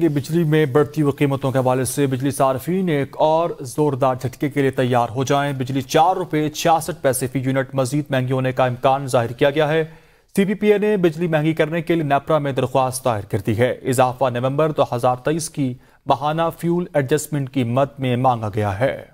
बिजली में बढ़ती हुई कीमतों के हवाले से बिजली सार्फिन एक और जोरदार झटके के लिए तैयार हो जाएं बिजली चार रुपये छियासठ पैसे फी यूनिट मजीद महंगी होने का इम्कान जाहिर किया गया है सी पी पी ए ने बिजली महंगी करने के लिए नेपरा में दरख्वास्त दायर कर दी है इजाफा नवंबर दो हज़ार तेईस की बहाना फ्यूल एडजस्टमेंट की मद में मांगा गया है